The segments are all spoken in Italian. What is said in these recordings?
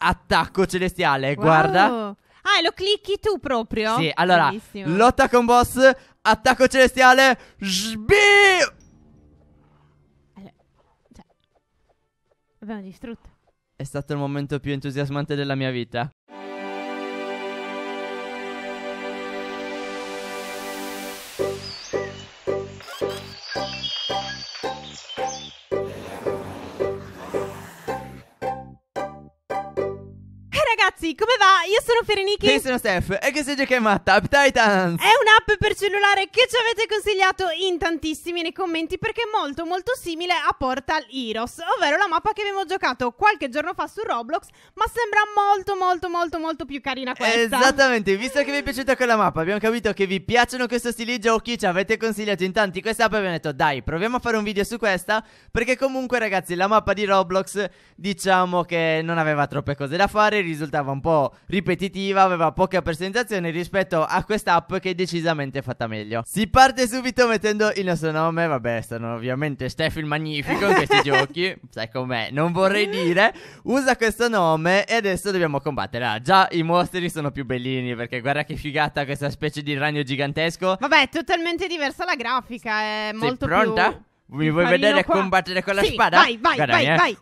attacco celestiale. Wow. Guarda. Ah, lo clicchi tu proprio? Sì, allora, Bellissimo. lotta con boss, attacco celestiale, sbi... Allora, cioè, abbiamo distrutto. È stato il momento più entusiasmante della mia vita. ragazzi, come va? Io sono Fereniki. Io sono Steph e che si chiama Tap Titans. È un'app per cellulare che ci avete consigliato in tantissimi nei commenti perché è molto molto simile a Portal Heroes, ovvero la mappa che abbiamo giocato qualche giorno fa su Roblox, ma sembra molto molto molto molto più carina questa. Esattamente, visto che vi è piaciuta quella mappa, abbiamo capito che vi piacciono questo stile di giochi, ci avete consigliato in tanti questa app e abbiamo detto dai, proviamo a fare un video su questa perché comunque ragazzi, la mappa di Roblox diciamo che non aveva troppe cose da fare, Risulta risultava un po' ripetitiva, aveva poca presentazione rispetto a quest'app che è decisamente fatta meglio. Si parte subito mettendo il nostro nome, vabbè, sono ovviamente Steph il Magnifico in questi giochi, sai com'è, non vorrei dire, usa questo nome e adesso dobbiamo combattere. Ah, già i mostri sono più bellini perché guarda che figata questa specie di ragno gigantesco. Vabbè, è totalmente diversa la grafica, è molto Sei pronta? Più... Mi vuoi vedere qua. combattere con la sì, spada? Vai, vai, Guardami, vai, eh. vai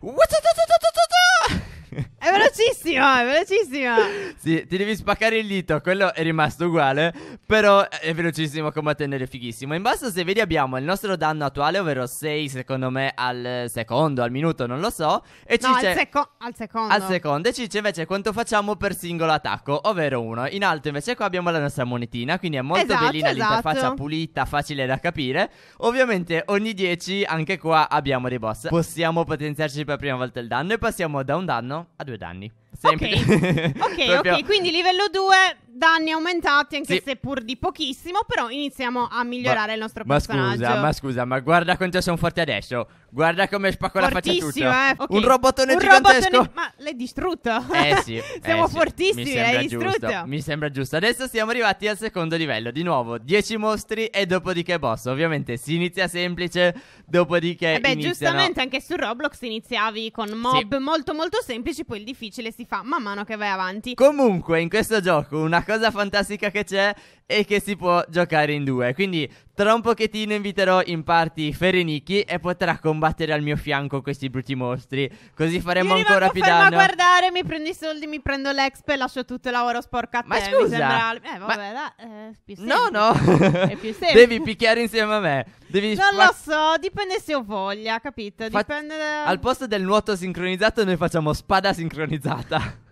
velocissima, velocissima. Sì, ti devi spaccare il dito, quello è rimasto uguale, però è velocissimo come tenere fighissimo. In basso se vedi abbiamo il nostro danno attuale, ovvero 6 secondo me al secondo, al minuto, non lo so, e no, ci al, seco- al secondo. Al secondo e ci c'è invece quanto facciamo per singolo attacco, ovvero 1. In alto invece qua abbiamo la nostra monetina, quindi è molto esatto, bellina esatto. l'interfaccia pulita, facile da capire. Ovviamente ogni 10 anche qua abbiamo dei boss. Possiamo potenziarci per prima volta il danno e passiamo da un danno a due danni. anni Sempre. Ok, ok, Proprio... ok, quindi livello 2 danni aumentati anche sì. se pur di pochissimo, però iniziamo a migliorare ma, il nostro personaggio. Ma scusa, ma scusa, ma guarda quanto sono forti adesso. Guarda come spacco la faccia tutto. Eh. Okay. Un robotone Un gigantesco. Robotone... Ma l'hai distrutto. Eh sì. Eh, siamo eh sì. fortissimi, l'hai distrutto. Mi sembra giusto. Adesso siamo arrivati al secondo livello. Di nuovo, 10 mostri e dopodiché boss. Ovviamente si inizia semplice, dopodiché eh beh, iniziano... giustamente anche su Roblox iniziavi con mob sì. molto molto semplici, poi il difficile si si fa man mano che vai avanti. Comunque, in questo gioco, una cosa fantastica che c'è e che si può giocare in due. Quindi tra un pochettino inviterò in parti Ferenicchi e potrà combattere al mio fianco questi brutti mostri. Così faremo Io ancora più danno. Ma guardare, mi prendo i soldi, mi prendo l'exp e lascio tutto il lavoro sporca a ma te. Scusa, sembra... Eh, vabbè, ma... da, eh, più No, no. è più semplice. Devi picchiare insieme a me. Devi non fa... lo so, dipende se ho voglia, capito? Dipende... Fa... Al posto del nuoto sincronizzato noi facciamo spada sincronizzata.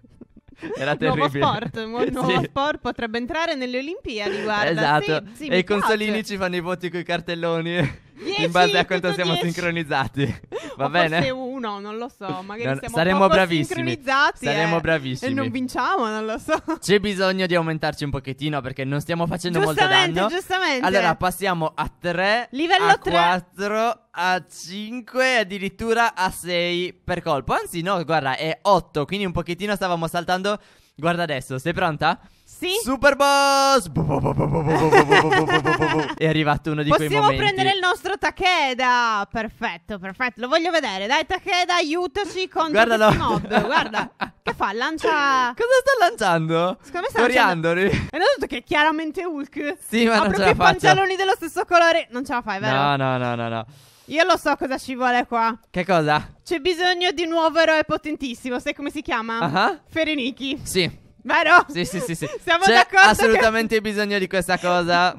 Era terribile. Nuovo sport, mo- nuovo sport potrebbe entrare nelle Olimpiadi, guarda. Esatto. Sì, sì, e i consolini ci fanno i voti con i cartelloni. Dieci, in base a quanto siamo dieci. sincronizzati. Va o bene? Forse 1, non lo so, magari no, siamo saremo bravissimi. Saremo eh, bravissimi. E non vinciamo, non lo so. C'è bisogno di aumentarci un pochettino perché non stiamo facendo molto danno. Giustamente, Allora, passiamo a 3, Livello a 3. 4 a 5 addirittura a 6 per colpo. Anzi, no, guarda, è 8, quindi un pochettino stavamo saltando. Guarda adesso, sei pronta? Sì. Super Boss. è arrivato uno di Possiamo quei momenti. Possiamo prendere il nostro Takeda. Perfetto, perfetto. Lo voglio vedere. Dai Takeda, aiutaci con Guarda no. mob. Guarda. che fa? Lancia Cosa sta lanciando? Secondo me sta Coriandoli. lanciando E non ho detto che è chiaramente Hulk. Sì, ma ha non ce la faccio. i pantaloni dello stesso colore. Non ce la fai, vero? No, no, no, no, no. Io lo so cosa ci vuole qua. Che cosa? C'è bisogno di un nuovo eroe potentissimo. Sai come si chiama? Ah. Uh -huh. Fereniki. Sì. Vero? Sì, sì, sì, sì. Siamo C'è d'accordo assolutamente che... bisogno di questa cosa.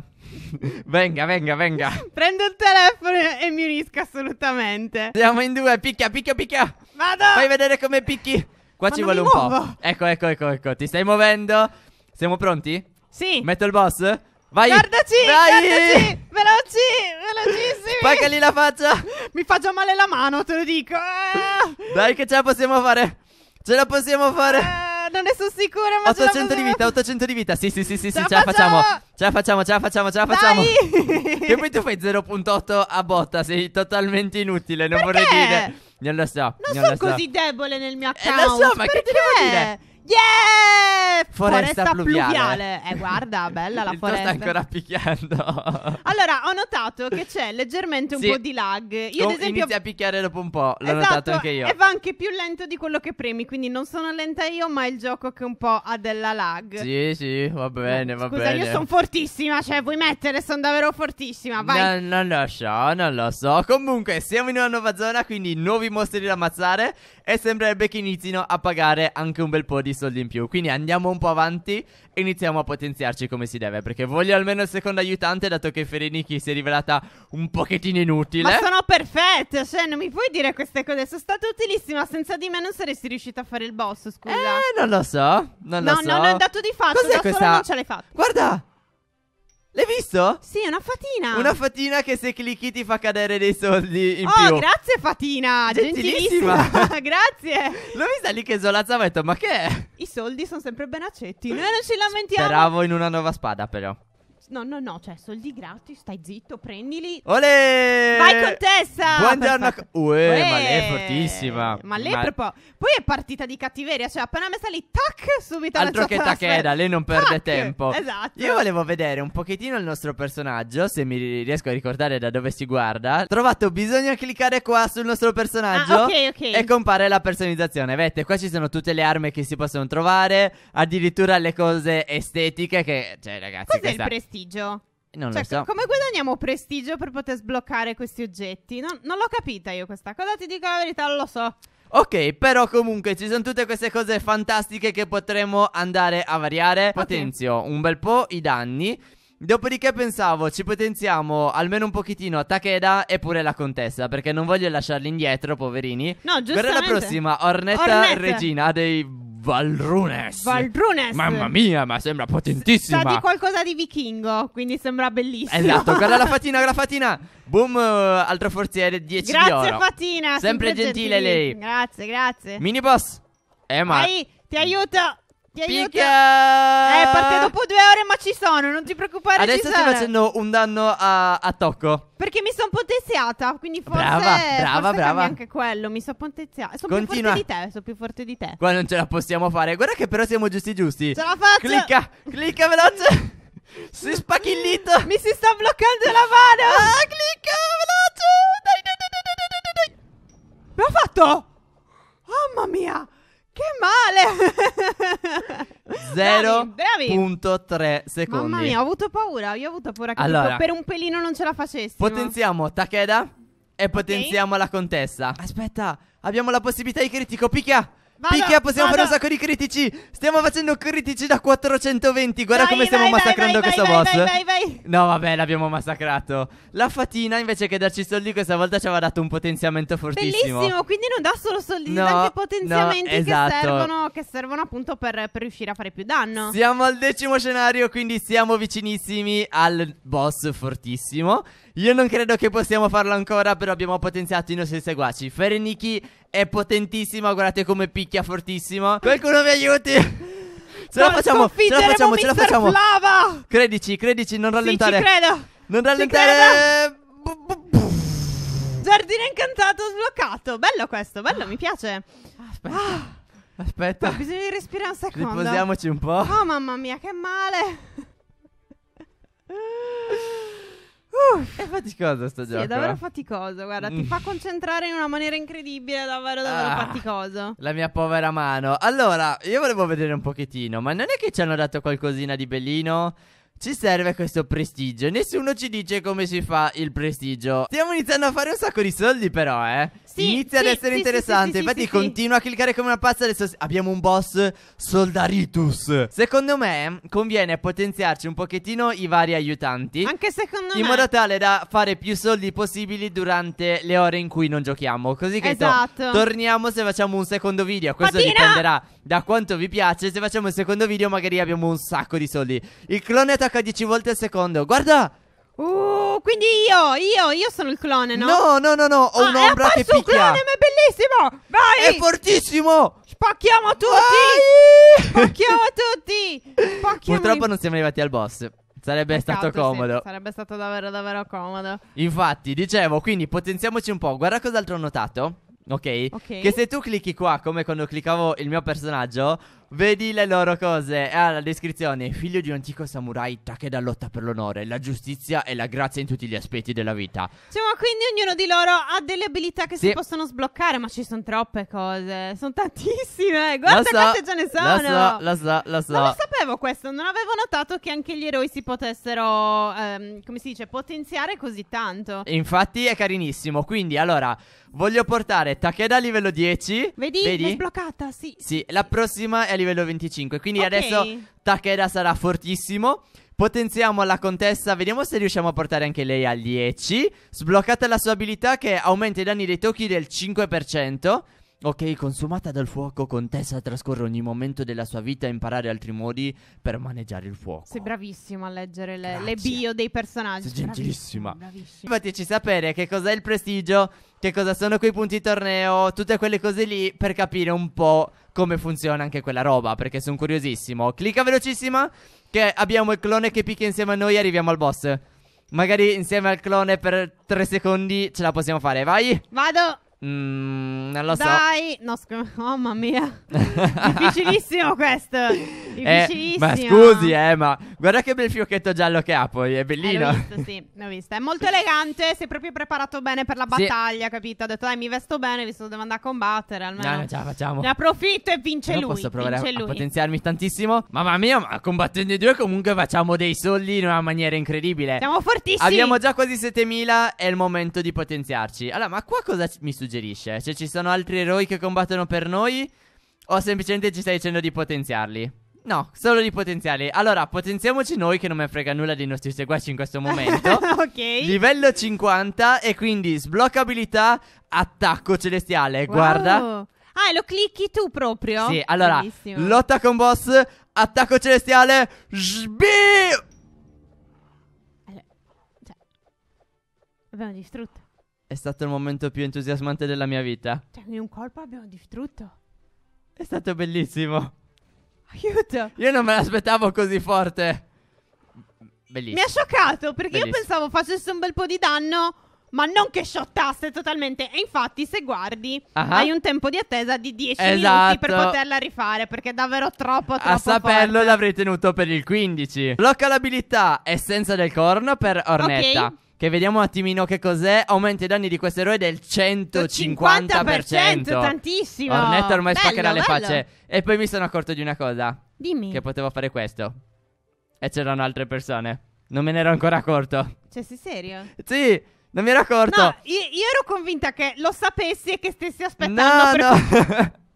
venga, venga, venga. Prendo il telefono e mi unisco assolutamente. Siamo in due, picchia, picchia, picchia. Vado. Fai vedere come picchi. Qua Ma ci vuole un muovo. po'. Ecco, ecco, ecco, ecco. Ti stai muovendo? Siamo pronti? Sì. Metto il boss? Vai. Guardaci, Vai. guardaci. Veloci, velocissimi. Spaccali la faccia. Mi fa già male la mano, te lo dico. Dai che ce la possiamo fare. Ce la possiamo fare. Eh ne sono sicura. Ma 800 di vita, 800 di vita. Sì, sì, sì, sì, ce, sì, ce la facciamo. Ce la facciamo, ce la facciamo, ce la facciamo. e poi tu fai 0.8 a botta. Sei totalmente inutile. Non Perché? vorrei dire. Non lo so. Non, non sono so. così debole nel mio account. Eh, lo so, ma Perché? che devo dire? Yeah! Foresta, foresta pluviale. pluviale. Eh, guarda, bella la foresta. sta ancora picchiando. allora, ho notato che c'è leggermente un sì. po' di lag. Io, oh, ad esempio. Inizia a picchiare dopo un po'. L'ho esatto, notato anche io. E va anche più lento di quello che premi. Quindi non sono lenta io, ma il gioco che un po' ha della lag. Sì, sì, va bene, va scusa, bene. Scusa, io sono fortissima. Cioè, vuoi mettere? Sono davvero fortissima. Vai. No, non lo so, non lo so. Comunque, siamo in una nuova zona. Quindi, nuovi mostri da ammazzare. E sembrerebbe che inizino a pagare anche un bel po' di soldi in più. Quindi andiamo un po' avanti e iniziamo a potenziarci come si deve. Perché voglio almeno il secondo aiutante, dato che Ferenichi si è rivelata un pochettino inutile. Ma sono perfetto, cioè non mi puoi dire queste cose. Sono stata utilissima, senza di me non saresti riuscita a fare il boss, scusa. Eh, non lo so, non lo so. No, no, no, dato di fatto, Cos'è da questa... non ce l'hai fatta. Guarda! L'hai visto? Sì, è una fatina. Una fatina che se clicchi ti fa cadere dei soldi in oh, più. Oh, grazie fatina, gentilissima. gentilissima. grazie. L'ho vista lì che zolazzava e ho detto, ma che è? I soldi sono sempre ben accetti. Noi non ci lamentiamo. Speravo in una nuova spada però. No, no, no, cioè, soldi gratis, stai zitto, prendili. Olè! Vai contessa! Buongiorno. Uè, Uè, ma lei è fortissima. Ma lei Ma- proprio... Poi è partita di cattiveria, cioè appena messa lì, tac, subito Altro che la eh, sfera. lei non perde Tac! tempo. Esatto. Io volevo vedere un pochettino il nostro personaggio, se mi riesco a ricordare da dove si guarda. Trovato, bisogna cliccare qua sul nostro personaggio. Ah, ok, ok. E compare la personalizzazione. Vedete, qua ci sono tutte le armi che si possono trovare, addirittura le cose estetiche che... Cioè, ragazzi, Cos'è il questa- prestigio? Eh, non cioè, lo certo, so. Come guadagniamo prestigio per poter sbloccare questi oggetti? Non, non l'ho capita io questa cosa, ti dico la verità, non lo so. Ok, però comunque ci sono tutte queste cose fantastiche che potremmo andare a variare. Okay. Potenzio un bel po' i danni. Dopodiché pensavo ci potenziamo almeno un pochettino a Takeda e pure la contessa perché non voglio lasciarli indietro, poverini. No, giustamente. Per la prossima Ornetta Ornette. Regina dei Valrunes. Valrunes. Mamma mia, ma sembra potentissima. Sa di qualcosa di vichingo, quindi sembra bellissimo. Esatto, guarda la fatina, guarda la fatina. Boom, eh, altro forziere 10 grazie, di oro. fatina. Sempre, sempre gentile, gentile lei. Grazie, grazie. Mini boss. Emma. Eh, Vai, ti aiuto. Ti aiuto. Picca. Eh, perché dopo due ore ma ci sono, non ti preoccupare. Adesso ci sono. stai facendo un danno a, a Tocco sono potenziata, quindi forse, brava, brava, forse brava. anche quello, mi so ponteziata. Sono Continua. più forte di te, sono più forte di te. Qua non ce la possiamo fare. Guarda che però siamo giusti giusti. Ce la faccio. Clicca, clicca veloce. si spacchi il dito. Mi si sta bloccando la mano. Ah, clicca veloce. Dai, dai, dai, dai, dai, dai. L'ho fatto. mamma mia. Che male! 0.3 secondi. Mamma mia, ho avuto paura. Io ho avuto paura che Allora. per un pelino non ce la facessi. Potenziamo Takeda e potenziamo la contessa. Aspetta, abbiamo la possibilità di critico. Picchia! Picchia, possiamo vado. fare un sacco di critici. Stiamo facendo critici da 420. Guarda vai, come stiamo vai, massacrando vai, questo boss. Vai, vai, vai. No, vabbè, l'abbiamo massacrato. La fatina, invece che darci soldi, questa volta ci aveva dato un potenziamento fortissimo. Bellissimo, quindi non dà solo soldi, no, dà anche potenziamenti no, esatto. che, servono, che servono appunto per, per riuscire a fare più danno. Siamo al decimo scenario, quindi siamo vicinissimi al boss fortissimo. Io non credo che possiamo farlo ancora, però abbiamo potenziato i nostri seguaci. Fereniki è potentissimo, guardate come picchia fortissimo. Qualcuno mi aiuti! Ce la facciamo, ce la facciamo, ce la facciamo. Flava! Credici, credici, non rallentare. Sì, ci credo. Non rallentare. Giardino incantato sbloccato. Bello questo, bello, mi piace. Aspetta. Ah. Aspetta. Ho bisogno di respirare un secondo. Riposiamoci un po'. Oh mamma mia, che male. È faticoso sto sì, gioco. Sì, è davvero eh. faticoso. Guarda, ti mm. fa concentrare in una maniera incredibile. Davvero, davvero ah, faticoso. La mia povera mano. Allora, io volevo vedere un pochettino, ma non è che ci hanno dato qualcosina di bellino? Ci serve questo prestigio. Nessuno ci dice come si fa il prestigio. Stiamo iniziando a fare un sacco di soldi, però, eh. Sì, Inizia sì, ad essere sì, interessante. Sì, Infatti, continua a cliccare come una pazza. Adesso abbiamo un boss Soldaritus. Secondo me, conviene potenziarci un pochettino i vari aiutanti. Anche secondo in me. In modo tale da fare più soldi possibili durante le ore in cui non giochiamo. Così che esatto. To, torniamo se facciamo un secondo video. Questo Patina! dipenderà da quanto vi piace. Se facciamo il secondo video, magari abbiamo un sacco di soldi. Il clone attaccato attacca 10 volte al secondo. Guarda! Uh, quindi io, io, io sono il clone, no? No, no, no, no, ho ah, un'ombra che picchia. clone, ma è bellissimo! Vai! È fortissimo! Spacchiamo tutti! Vai! Spacchiamo tutti! Spacchiamo Purtroppo i... non siamo arrivati al boss. Sarebbe Peccato, stato comodo. Sì, sarebbe stato davvero, davvero comodo. Infatti, dicevo, quindi potenziamoci un po'. Guarda cos'altro ho notato. Ok? Che se tu clicchi qua, come quando cliccavo il mio personaggio, Vedi le loro cose. Ah, alla descrizione. Figlio di un antico samurai, Takeda lotta per l'onore, la giustizia e la grazia in tutti gli aspetti della vita. Cioè, ma quindi ognuno di loro ha delle abilità che Sì. si possono sbloccare, ma ci sono troppe cose. Sono tantissime. Guarda so, quante ce ne sono. Lo so, lo so, lo so. Non lo sapevo questo, non avevo notato che anche gli eroi si potessero, ehm, come si dice, potenziare così tanto. E Infatti è carinissimo. Quindi, allora, voglio portare Takeda a livello 10. Vedi? L'ho sbloccata, sì. Sì, la prossima è livello 25. Quindi okay. adesso Takeda sarà fortissimo. Potenziamo la contessa, vediamo se riusciamo a portare anche lei al 10. Sbloccata la sua abilità che aumenta i danni dei tocchi del 5%. Ok, consumata dal fuoco, Contessa trascorre ogni momento della sua vita a imparare altri modi per maneggiare il fuoco. Sei bravissima a leggere le, le bio dei personaggi. Sei gentilissima. Bravissima. Fateci sapere che cos'è il prestigio, che cosa sono quei punti torneo, tutte quelle cose lì per capire un po' come funziona anche quella roba, perché sono curiosissimo. Clicca velocissima che abbiamo il clone che picchia insieme a noi e arriviamo al boss. Magari insieme al clone per 3 secondi ce la possiamo fare, vai! Vado! Mm, non lo Dai, so. no, scu- oh, mamma mia. Difficilissimo questo. Eh, difficilissimo. Eh, ma scusi, eh, ma guarda che bel fiocchetto giallo che ha poi, è bellino. Eh, l'ho visto, sì, l'ho visto. È molto elegante, si è proprio preparato bene per la battaglia, sì. capito? Ha detto, dai, mi vesto bene, visto che devo andare a combattere, almeno. No, no, ce la facciamo. Ne approfitto e vince Però lui. posso provare a, a, potenziarmi tantissimo. Mamma mia, ma combattendo i due comunque facciamo dei soldi in una maniera incredibile. Siamo fortissimi. Abbiamo già quasi 7000, è il momento di potenziarci. Allora, ma qua cosa mi succede? suggerisce. Se ci sono altri eroi che combattono per noi, o semplicemente ci stai dicendo di potenziarli? No, solo di potenziali. Allora, potenziamoci noi, che non mi frega nulla dei nostri seguaci in questo momento. ok. Livello 50 e quindi sblocca abilità, attacco celestiale. Wow. Guarda. Ah, lo clicchi tu proprio? Sì, allora, Bellissimo. lotta con boss, attacco celestiale, sbi... Allora, cioè, abbiamo distrutto. È stato il momento più entusiasmante della mia vita. Cioè, in un colpo abbiamo distrutto. È stato bellissimo. Aiuto. Io non me l'aspettavo così forte. Bellissimo. Mi ha scioccato perché bellissimo. io pensavo facesse un bel po' di danno, ma non che shottasse totalmente. E infatti, se guardi, uh-huh. hai un tempo di attesa di 10 esatto. minuti per poterla rifare perché è davvero troppo troppo A saperlo forte. l'avrei tenuto per il 15. Blocca l'abilità essenza del corno per Ornetta. Ok che vediamo un attimino che cos'è, aumenta i danni di questo eroe del 150%. 150% tantissimo. Ornetto ormai bello, spaccherà bello. le facce. E poi mi sono accorto di una cosa. Dimmi. Che potevo fare questo. E c'erano altre persone. Non me ne ero ancora accorto. Cioè, sei serio? Sì. Non mi ero accorto. No, io, io ero convinta che lo sapessi e che stessi aspettando. No, no.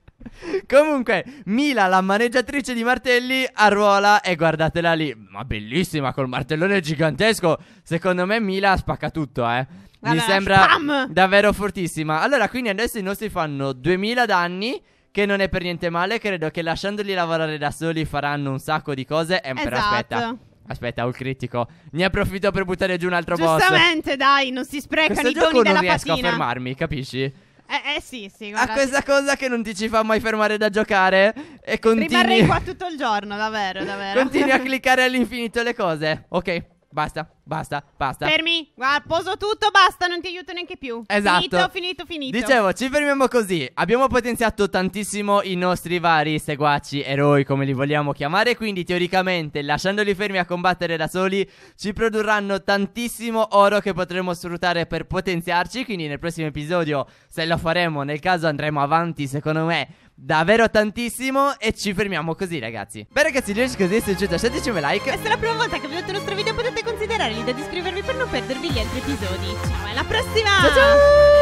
Comunque, Mila, la maneggiatrice di martelli, a ruola e guardatela lì. Ma bellissima col martellone gigantesco. Secondo me, Mila spacca tutto, eh. Vabbè, Mi sembra spam! davvero fortissima. Allora, quindi adesso i nostri fanno 2000 danni. Che non è per niente male. Credo che lasciandoli lavorare da soli faranno un sacco di cose. Eh, esatto. però aspetta. Aspetta, ho il critico. Ne approfitto per buttare giù un altro boss. Giustamente, dai, non si sprecano Questo i doni della patina. non riesco a fermarmi, capisci? Eh, eh, sì, sì. Guarda, a questa cosa che non ti ci fa mai fermare da giocare e continui... Rimarrei qua tutto il giorno, davvero, davvero. Continui a cliccare all'infinito le cose, ok? Basta, basta, basta. Fermi, guarda, poso tutto, basta, non ti aiuto neanche più. Esatto. Finito, finito, finito. Dicevo, ci fermiamo così. Abbiamo potenziato tantissimo i nostri vari seguaci, eroi, come li vogliamo chiamare. Quindi, teoricamente, lasciandoli fermi a combattere da soli, ci produrranno tantissimo oro che potremo sfruttare per potenziarci. Quindi, nel prossimo episodio, se lo faremo, nel caso andremo avanti, secondo me, davvero tantissimo e ci fermiamo così ragazzi. Beh ragazzi, dirci così, se ci lasciateci un like. E se è la prima volta che vedete il nostro video potete considerare l'idea di iscrivervi per non perdervi gli altri episodi. Ciao, alla prossima! Ciao ciao!